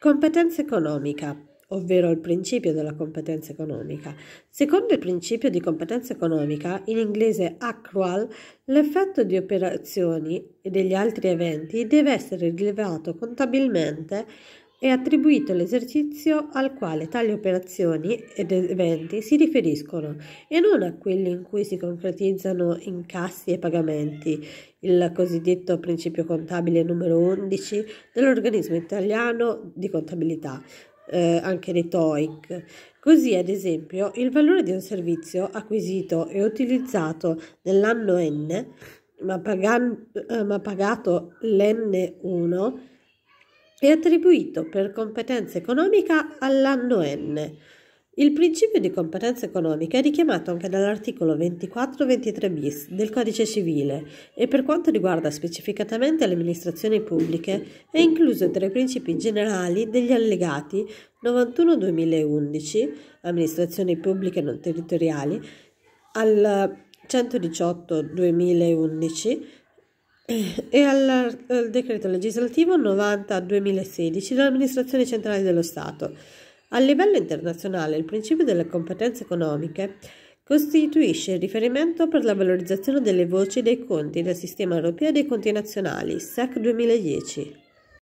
Competenza economica ovvero il principio della competenza economica. Secondo il principio di competenza economica, in inglese accrual, l'effetto di operazioni e degli altri eventi deve essere rilevato contabilmente è attribuito l'esercizio al quale tali operazioni ed eventi si riferiscono e non a quelli in cui si concretizzano incassi e pagamenti, il cosiddetto principio contabile numero 11 dell'organismo italiano di contabilità, eh, anche detto TOIC. Così, ad esempio, il valore di un servizio acquisito e utilizzato nell'anno N, ma, pagan- eh, ma pagato l'N1, è attribuito per competenza economica all'anno N. Il principio di competenza economica è richiamato anche dall'articolo 24-23 bis del Codice civile e per quanto riguarda specificatamente le amministrazioni pubbliche è incluso tra i principi generali degli allegati 91-2011 amministrazioni pubbliche non territoriali al 118-2011 e al, al decreto legislativo 90-2016 dell'amministrazione centrale dello Stato. A livello internazionale il principio delle competenze economiche costituisce il riferimento per la valorizzazione delle voci dei conti del sistema europeo dei conti nazionali, SEC 2010.